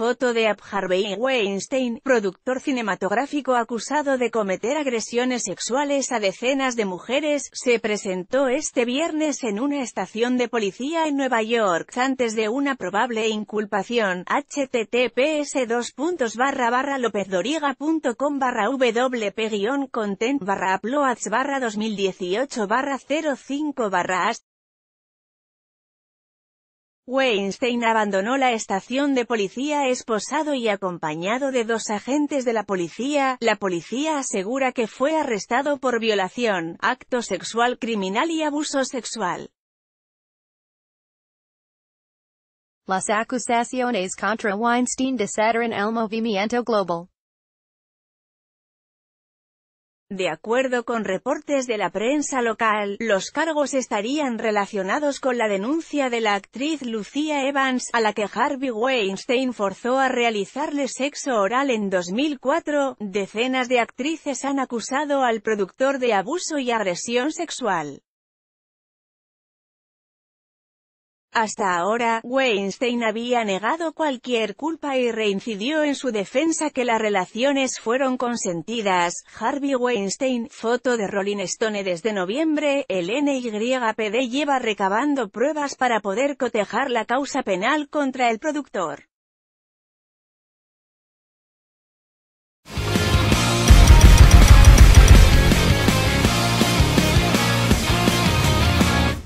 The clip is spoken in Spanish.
foto de Abharvey Weinstein, productor cinematográfico acusado de cometer agresiones sexuales a decenas de mujeres, se presentó este viernes en una estación de policía en Nueva York antes de una probable inculpación. https 2018 05 Weinstein abandonó la estación de policía esposado y acompañado de dos agentes de la policía. La policía asegura que fue arrestado por violación, acto sexual criminal y abuso sexual. Las acusaciones contra Weinstein de Saturn el movimiento global. De acuerdo con reportes de la prensa local, los cargos estarían relacionados con la denuncia de la actriz Lucía Evans, a la que Harvey Weinstein forzó a realizarle sexo oral en 2004. Decenas de actrices han acusado al productor de abuso y agresión sexual. Hasta ahora, Weinstein había negado cualquier culpa y reincidió en su defensa que las relaciones fueron consentidas. Harvey Weinstein, foto de Rolling Stone desde noviembre, el NYPD lleva recabando pruebas para poder cotejar la causa penal contra el productor.